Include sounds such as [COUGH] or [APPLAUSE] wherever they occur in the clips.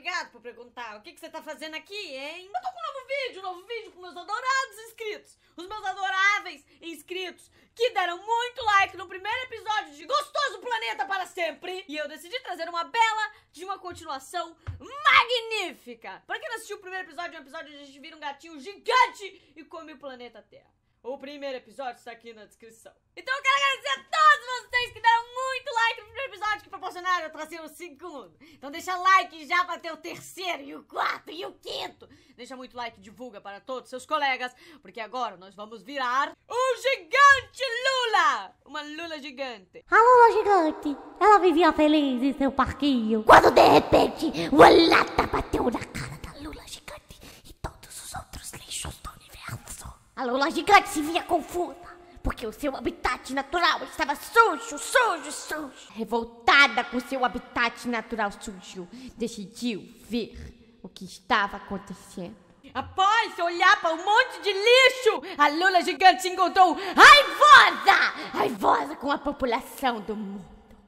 obrigado por perguntar. O que, que você tá fazendo aqui, hein? Eu tô com um novo vídeo, um novo vídeo com meus adorados inscritos. Os meus adoráveis inscritos que deram muito like no primeiro episódio de Gostoso Planeta para Sempre. E eu decidi trazer uma bela de uma continuação magnífica. Pra quem não assistiu o primeiro episódio, é um episódio onde a gente vira um gatinho gigante e come o planeta Terra. O primeiro episódio está aqui na descrição. Então eu quero agradecer a todos vocês que deram muito like no Bolsonaro eu trazer o segundo. Então deixa like já para ter o terceiro e o quarto e o quinto. Deixa muito like, divulga para todos seus colegas, porque agora nós vamos virar um gigante Lula! Uma Lula gigante. A Lula gigante, ela vivia feliz em seu parquinho. Quando de repente, uma lata bateu na cara da Lula gigante e todos os outros lixos do universo. A Lula gigante se via confusa porque o seu habitat natural estava sujo, sujo, sujo. Revoltada com seu habitat natural sujo, decidiu ver o que estava acontecendo. Após olhar para um monte de lixo, a lula gigante se encontrou raivosa! Raivosa com a população do mundo.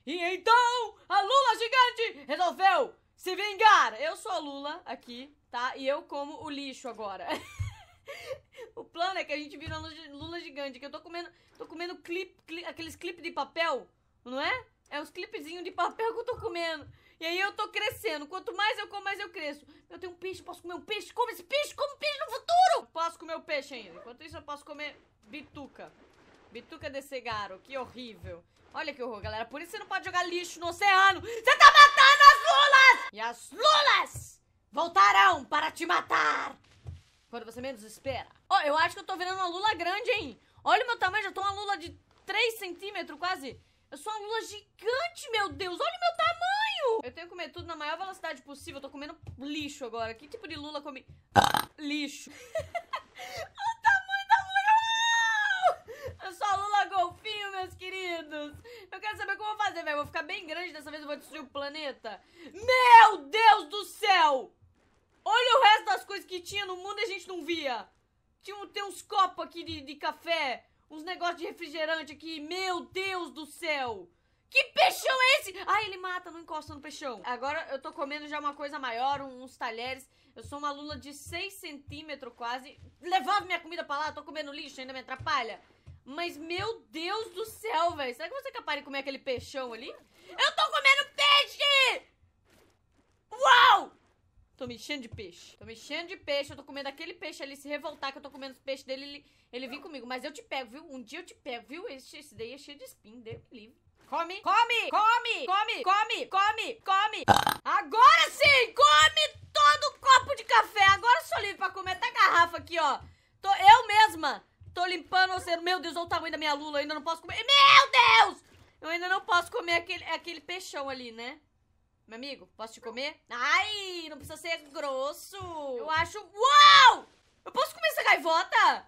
E então, a lula gigante resolveu se vingar. Eu sou a lula aqui, tá? E eu como o lixo agora. [LAUGHS] [LAUGHS] o plano é que a gente vira lula gigante, que eu tô comendo, tô comendo clip, clip aqueles clipes de papel, não é? É uns clipezinhos de papel que eu tô comendo. E aí eu tô crescendo. Quanto mais eu como, mais eu cresço. Eu tenho um peixe, posso comer um peixe? Como esse peixe? Como peixe no futuro? posso comer o um peixe ainda. Enquanto isso, eu posso comer bituca. Bituca de cegaro, que horrível. Olha que horror, galera. Por isso você não pode jogar lixo no oceano. Você tá matando as lulas! E as lulas voltarão para te matar! Quando você menos espera. Ó, oh, eu acho que eu tô virando uma lula grande, hein? Olha o meu tamanho, já tô uma lula de 3 centímetros quase. Eu sou uma lula gigante, meu Deus. Olha o meu tamanho. Eu tenho que comer tudo na maior velocidade possível. Eu tô comendo lixo agora. Que tipo de lula comi? lixo. [LAUGHS] O tamanho da lula! É eu sou a Lula Golfinho, meus queridos. Eu quero saber como eu vou fazer, velho. Vou ficar bem grande dessa vez, eu vou destruir o planeta. Meu Deus do céu! Olha o resto das coisas que tinha no mundo e a gente não via. Tinha, tem uns copos aqui de, de café, uns negócios de refrigerante aqui. Meu Deus do céu! Que peixão é esse? Ai, ah, ele mata, não encosta no peixão. Agora eu tô comendo já uma coisa maior, uns talheres. Eu sou uma lula de 6 centímetros quase. Levava minha comida pra lá, tô comendo lixo, ainda me atrapalha. Mas, meu Deus do céu, velho. Será que você é capaz de comer aquele peixão ali? Eu tô comendo peixe! Uau! Tô me enchendo de peixe. Tô me enchendo de peixe. Eu tô comendo aquele peixe ali se revoltar que eu tô comendo os peixes dele. Ele, ele vem comigo. Mas eu te pego, viu? Um dia eu te pego, viu? Esse, esse daí é cheio de espinho. deu me livre. Come, come, come, come, come, come, come. Agora sim, come todo o copo de café. Agora eu sou livre pra comer até a garrafa aqui, ó. Tô, eu mesma tô limpando o Meu Deus, olha o tamanho da minha lula. Eu ainda não posso comer. Meu Deus! Eu ainda não posso comer aquele, aquele peixão ali, né? Meu amigo, posso te comer? Ai, não precisa ser grosso. Eu acho... Uau! Eu posso comer essa gaivota?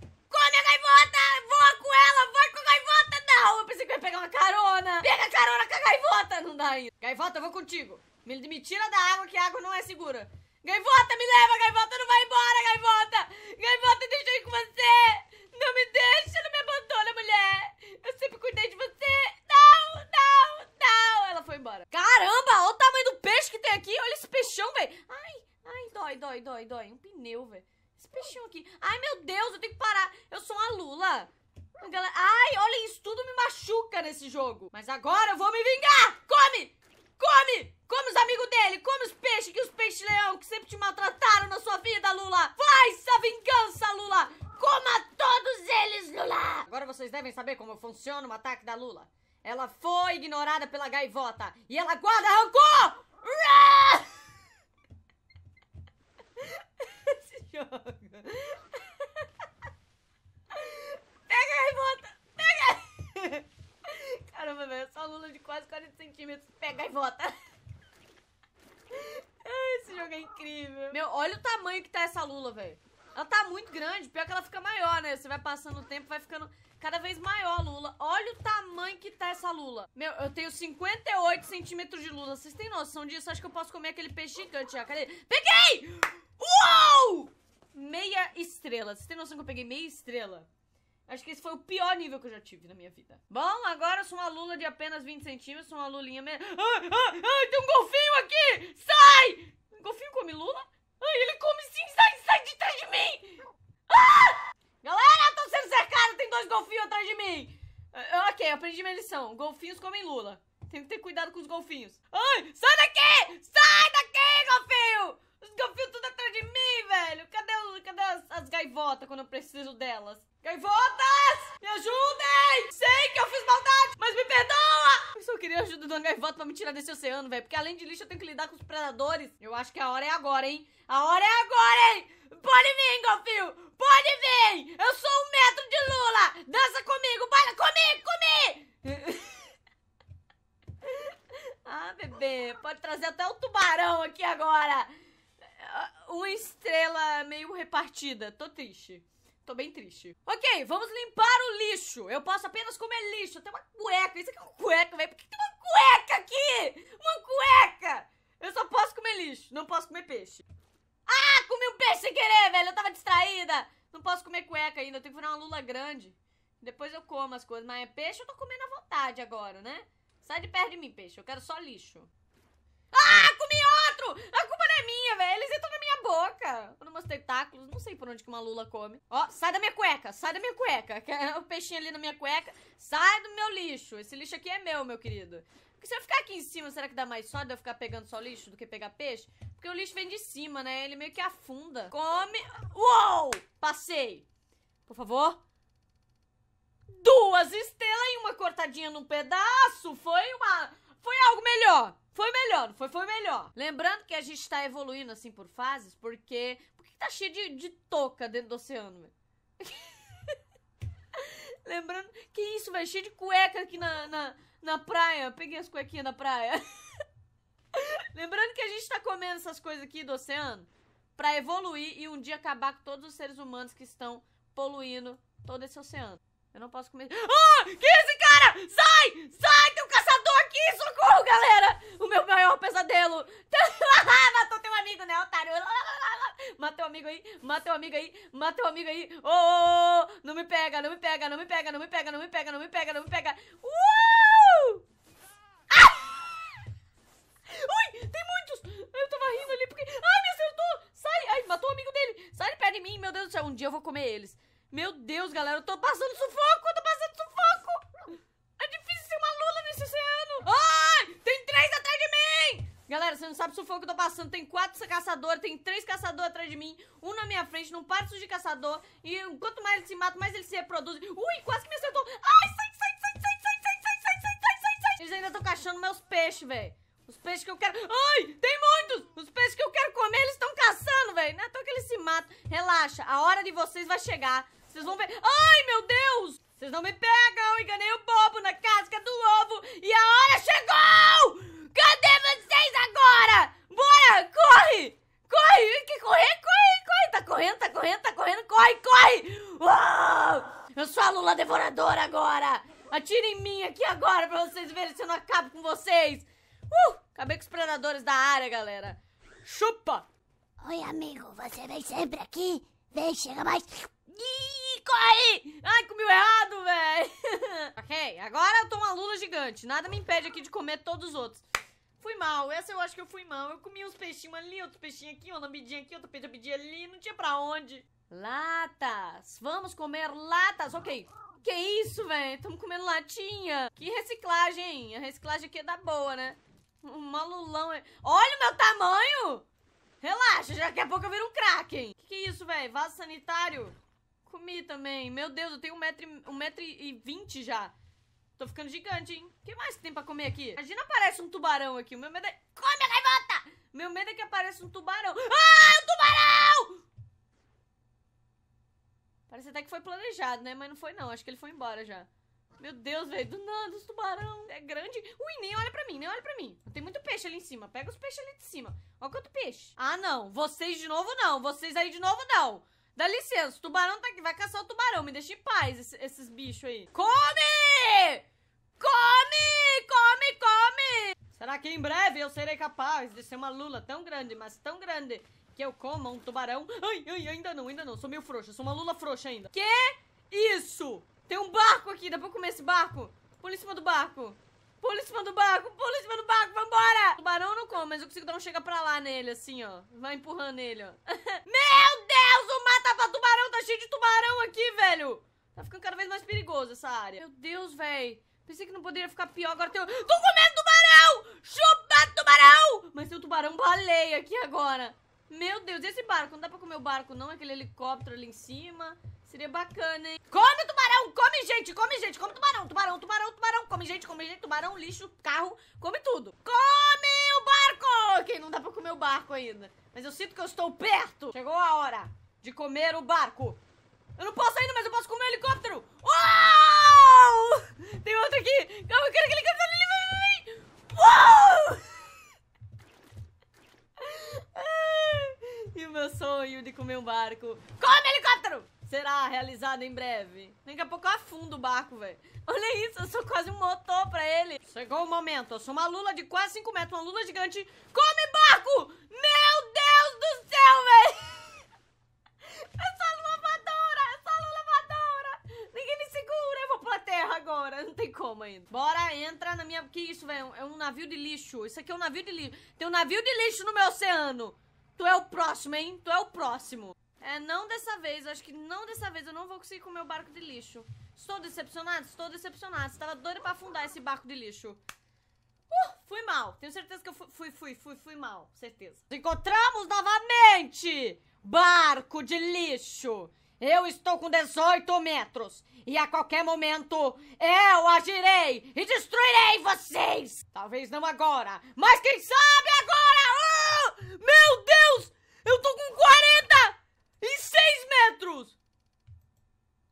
Come a gaivota! Voa com ela! Vai com a gaivota! Não! Eu pensei que ia pegar uma carona! Pega a carona com a gaivota! Não dá ainda. Gaivota, eu vou contigo. Me, me tira da água, que a água não é segura. Gaivota, me leva! Gaivota, não vai embora, gaivota! Gaivota, deixa eu ir com você! dói, dói, dói. É um pneu, velho. Esse peixinho aqui. Ai, meu Deus, eu tenho que parar. Eu sou uma lula. Galera... Ai, olha isso, tudo me machuca nesse jogo. Mas agora eu vou me vingar. Come! Come! Come os amigos dele, come os peixes, que os peixes-leão que sempre te maltrataram na sua vida, Lula. Faça a vingança, Lula. Coma todos eles, Lula. Agora vocês devem saber como funciona o ataque da Lula. Ela foi ignorada pela gaivota e ela guarda arrancou. Rá! [LAUGHS] Pega a gaivota! Pega! Caramba, velho, essa lula de quase 40 centímetros. Pega e volta. [LAUGHS] Esse jogo é incrível. Meu, olha o tamanho que tá essa lula, velho. Ela tá muito grande, pior que ela fica maior, né? Você vai passando o tempo, vai ficando cada vez maior a lula. Olha o tamanho que tá essa lula. Meu, eu tenho 58 centímetros de lula. Vocês têm noção disso? Acho que eu posso comer aquele peixe gigante já. Cadê? Peguei! Uou! estrela. Vocês noção que eu peguei meia estrela? Acho que esse foi o pior nível que eu já tive na minha vida. Bom, agora eu sou uma lula de apenas 20 centímetros, sou uma lulinha... Me... Ah, ah, ah, tem um golfinho aqui! Sai! Um golfinho come lula? Ai, ele come sim! Sai, sai de trás de mim! Ah! Galera, tô sendo cercada! Tem dois golfinhos atrás de mim! Ah, ah, ok, aprendi minha lição. Golfinhos comem lula. Tem que ter cuidado com os golfinhos. Ai, sai daqui! Sai daqui, golfinho! Os golfinhos tudo atrás de mim, velho! gaivota quando eu preciso delas. Gaivotas! Me ajudem! Sei que eu fiz maldade, mas me perdoa! Eu só queria ajuda de uma gaivota pra me tirar desse oceano, velho. Porque além de lixo, eu tenho que lidar com os predadores. Eu acho que a hora é agora, hein? A hora é agora, hein? Pode vir, Golfinho! Pode vir! Eu sou um metro de lula! Dança comigo! Bora comigo, comigo! [LAUGHS] ah, bebê, pode trazer até o tubarão aqui agora! estrela meio repartida. Tô triste. Tô bem triste. Ok, vamos limpar o lixo. Eu posso apenas comer lixo. Tem uma cueca. Isso aqui é uma cueca, velho. Por que tem uma cueca aqui? Uma cueca! Eu só posso comer lixo. Não posso comer peixe. Ah, comi um peixe sem querer, velho. Eu tava distraída. Não posso comer cueca ainda. Eu tenho que virar uma lula grande. Depois eu como as coisas. Mas é peixe eu tô comendo à vontade agora, né? Sai de perto de mim, peixe. Eu quero só lixo. Ah, comi outro! A culpa não é minha, velho tentáculos. Não sei por onde que uma lula come. Ó, sai da minha cueca, sai da minha cueca. [LAUGHS] É o peixinho ali na minha cueca. Sai do meu lixo. Esse lixo aqui é meu, meu querido. Porque se eu ficar aqui em cima, será que dá mais de eu ficar pegando só lixo do que pegar peixe? Porque o lixo vem de cima, né? Ele meio que afunda. Come. Uou! Passei. Por favor. Duas estrelas e uma cortadinha num pedaço. Foi uma. Foi algo melhor. Foi melhor, foi, foi melhor. Lembrando que a gente está evoluindo assim por fases, porque que tá cheio de, de toca dentro do oceano, velho? [LAUGHS] Lembrando. Que isso, velho? Cheio de cueca aqui na, na, na praia. Peguei as cuequinhas da praia. [LAUGHS] Lembrando que a gente tá comendo essas coisas aqui do oceano para evoluir e um dia acabar com todos os seres humanos que estão poluindo todo esse oceano. Eu não posso comer. Ah! Que esse cara? Sai! Sai! Tem um caçador aqui! Socorro, galera! O meu maior pesadelo! [LAUGHS] amigo, né, otário? o amigo aí, mata o amigo aí, mata o amigo aí. Ô, oh, oh, não me pega, não me pega, não me pega, não me pega, não me pega, não me pega, não me pega. Uh! Ah! Ui, tem muitos! Eu tava rindo ali porque... Ai, me acertou! Sai! Ai, matou o amigo dele! Sai de perto de mim, meu Deus do céu. Um dia eu vou comer eles. Meu Deus, galera, eu tô passando sufoco, eu tô passando sufoco! É difícil ser uma lula nesse oceano! Ai, tem três atrás de mim! Galera, você não sabe o sufoco que eu tô passando. Tem quatro caçadores, tem três caçadores atrás de mim, um na minha frente, não para de caçador. E quanto mais eles se matam, mais eles se reproduzem. Ui, quase que me acertou. Ai, sai, sai, sai, sai, sai, sai, sai, sai, sai, sai, sai, sai. Eles ainda estão caçando meus peixes, velho. Os peixes que eu quero... Ai, tem muitos! Os peixes que eu quero comer, eles estão caçando, velho. Não é tão que eles se matam. Relaxa, a hora de vocês vai chegar. Vocês vão ver... Ai, meu Deus! Vocês não me pegam! Enganei o bobo na casca do ovo e a hora chegou! devoradora agora! Atirem em mim aqui agora pra vocês verem se eu não acabo com vocês! Uh! Acabei com os predadores da área, galera! Chupa! Oi, amigo, você vem sempre aqui? Vem, chega mais! Ih, corre! Ai, comiu errado, velho! [LAUGHS] ok, agora eu tô uma lula gigante. Nada me impede aqui de comer todos os outros. Fui mal, essa eu acho que eu fui mal. Eu comi uns peixinhos ali, outros peixinhos aqui, uma lambidinha aqui, outro peixe ali, não tinha pra onde. Latas! Vamos comer latas, ok. Que isso, velho? Tamo comendo latinha. Que reciclagem, hein? A reciclagem aqui é da boa, né? Um malulão. Olha o meu tamanho! Relaxa, já daqui a pouco eu viro um Kraken. Que, que é isso, velho? Vaso sanitário? Comi também. Meu Deus, eu tenho 1,20m já. Tô ficando gigante, hein? O que mais que tem pra comer aqui? Imagina aparece um tubarão aqui. O meu medo é... Come, gaivota! Meu medo é que apareça um tubarão. Ah, um tubarão! Parece até que foi planejado, né? Mas não foi não, acho que ele foi embora já. Meu Deus, velho, do nada, os tubarão. É grande. Ui, nem olha pra mim, nem olha pra mim. Tem muito peixe ali em cima. Pega os peixes ali de cima. Olha quanto peixe. Ah, não. Vocês de novo, não. Vocês aí de novo, não. Dá licença, o tubarão tá aqui. Vai caçar o tubarão. Me deixa em paz, esse, esses bichos aí. Come! Come! Come, come! Será que em breve eu serei capaz de ser uma lula tão grande, mas tão grande, que eu coma um tubarão. Ai, ai, ainda não, ainda não. Sou meio frouxa, sou uma lula frouxa ainda. Que isso? Tem um barco aqui, dá pra comer esse barco? Pula em cima do barco. Pula em cima do barco, pula em cima do barco, vambora! O tubarão não come, mas eu consigo dar um chega pra lá nele, assim, ó. Vai empurrando ele, ó. [LAUGHS] Meu Deus, o mata pra tubarão tá cheio de tubarão aqui, velho! Tá ficando cada vez mais perigoso essa área. Meu Deus, velho. Pensei que não poderia ficar pior, agora tem... Tô comendo tubarão! Chupa, tubarão! Mas tem o tubarão baleia aqui agora. Meu Deus, esse barco, não dá pra comer o barco não, aquele helicóptero ali em cima. Seria bacana, hein? Come tubarão, come gente, come gente, come tubarão, tubarão, tubarão, tubarão, come gente, come gente, tubarão, lixo, carro, come tudo. Come o barco! Ok, não dá pra comer o barco ainda, mas eu sinto que eu estou perto. Chegou a hora de comer o barco. Eu não posso ainda, mas eu posso comer o helicóptero. Uau! barco. Come helicóptero! Será realizado em breve. Daqui a pouco eu afundo o barco, velho. Olha isso, eu sou quase um motor pra ele. Chegou o momento, eu sou uma lula de quase 5 metros, uma lula gigante. Come barco! Meu Deus do céu, velho! [LAUGHS] Essa lula voadora, essa lula voadora! Ninguém me segura, eu vou pra terra agora. Não tem como ainda. Bora, entra na minha... Que isso, velho? É um navio de lixo. Isso aqui é um navio de lixo. Tem um navio de lixo no meu oceano. Tu é o próximo, hein? Tu é o próximo. É, não dessa vez. acho que não dessa vez. Eu não vou conseguir comer o barco de lixo. Estou decepcionado? Estou decepcionado. Você doido pra afundar esse barco de lixo. Uh, fui mal. Tenho certeza que eu fui, fui, fui, fui, fui mal. Certeza. encontramos novamente! Barco de lixo! Eu estou com 18 metros e a qualquer momento eu agirei e destruirei vocês! Talvez não agora, mas quem sabe agora! Meu Deus! Eu tô com 40 e 6 metros!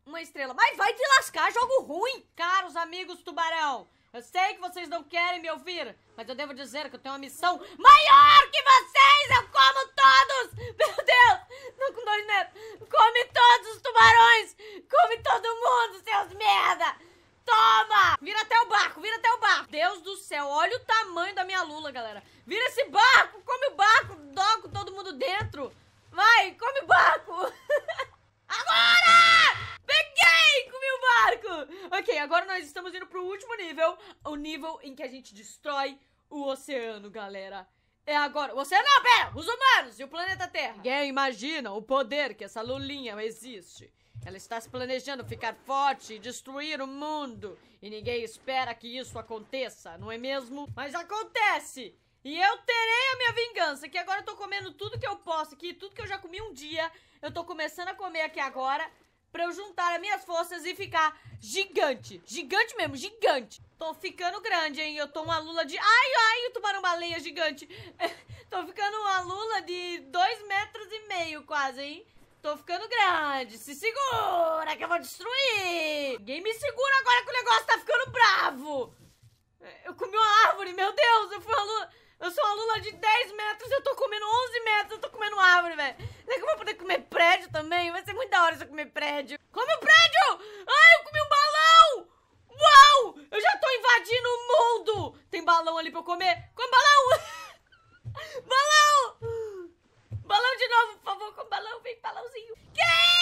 Uma estrela. Mas vai te lascar, jogo ruim! Caros amigos tubarão, eu sei que vocês não querem me ouvir, mas eu devo dizer que eu tenho uma missão maior que vocês! Eu como todos! Meu Deus! Não com dois metros! Come todos os tubarões! Come todo mundo, seus merda! Toma! Vira até o barco, vira até o barco. Deus do céu, olha o tamanho da minha lula, galera. Vira esse barco, come o barco, doco todo mundo dentro. Vai, come o barco. [LAUGHS] Agora! Peguei! Comi o barco! Ok, agora nós estamos indo pro último nível. O nível em que a gente destrói o oceano, galera. É agora. Você não, pera! Os humanos e o planeta Terra. Ninguém imagina o poder que essa lulinha existe. Ela está se planejando ficar forte e destruir o mundo. E ninguém espera que isso aconteça, não é mesmo? Mas acontece! E eu terei a minha vingança, que agora eu tô comendo tudo que eu posso aqui, tudo que eu já comi um dia. Eu tô começando a comer aqui agora pra eu juntar as minhas forças e ficar gigante. Gigante mesmo, gigante. Tô ficando grande, hein? Eu tô uma lula de... Ai, ai, o tubarão-baleia gigante. [LAUGHS] tô ficando uma lula de dois metros e meio quase, hein? Tô ficando grande. Se segura que eu vou destruir. Ninguém me segura agora que o negócio tá ficando bravo. Eu comi uma árvore, meu Deus. Eu fui uma lula... Eu sou uma lula de 10 metros, eu tô comendo 11 metros, eu tô comendo árvore, velho. Será é que eu vou poder comer prédio também? Vai ser muito da hora se eu comer prédio. Come o um prédio! Ai, eu comi um balão! Uau! Eu já tô invadindo o mundo! Tem balão ali pra eu comer? Come balão! [LAUGHS] balão! Balão de novo, por favor, com balão. Vem, balãozinho. Quem?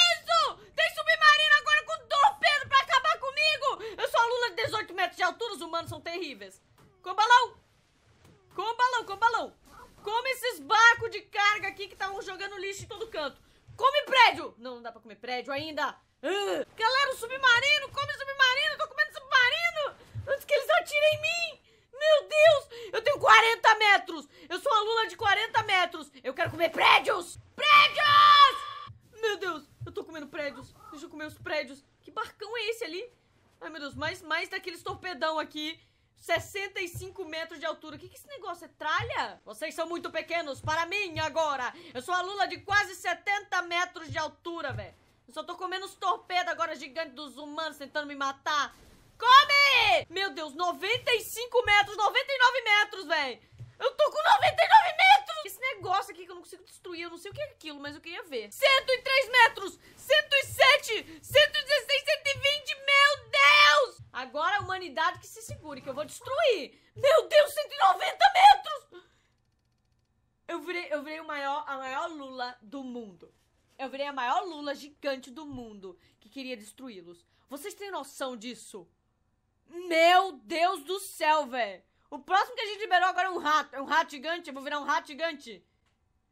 meus prédios. Que barcão é esse ali? Ai, meu Deus, mais, mais daqueles torpedão aqui. 65 metros de altura. O que, que esse negócio é? Tralha? Vocês são muito pequenos para mim agora. Eu sou a Lula de quase 70 metros de altura, velho. Eu só tô comendo os torpedos agora gigante dos humanos tentando me matar. Come! Meu Deus, 95 metros, 99 metros, velho. Eu tô com 99 metros! Esse negócio aqui que eu não consigo destruir, eu não sei o que é aquilo, mas eu queria ver. 103 metros! 107! 116! 120! Meu Deus! Agora a humanidade que se segure, que eu vou destruir! Meu Deus, 190 metros! Eu virei, eu virei o maior, a maior lula do mundo. Eu virei a maior lula gigante do mundo que queria destruí-los. Vocês têm noção disso? Meu Deus do céu, velho! O próximo que a gente liberou agora é um rato. É um rato gigante. Eu vou virar um rato gigante.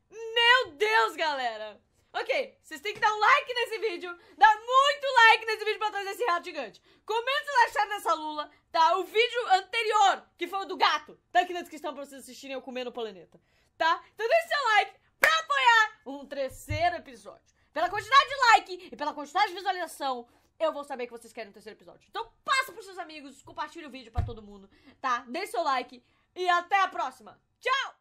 Meu Deus, galera. Ok, vocês têm que dar um like nesse vídeo. Dá muito like nesse vídeo pra trazer esse rato gigante. Comenta o que dessa lula, tá? O vídeo anterior, que foi o do gato, tá aqui na descrição pra vocês assistirem eu comendo o planeta. Tá? Então deixa seu like pra apoiar um terceiro episódio. Pela quantidade de like e pela quantidade de visualização eu vou saber que vocês querem o terceiro episódio. Então passa pros seus amigos, compartilha o vídeo para todo mundo, tá? Deixe seu like e até a próxima. Tchau!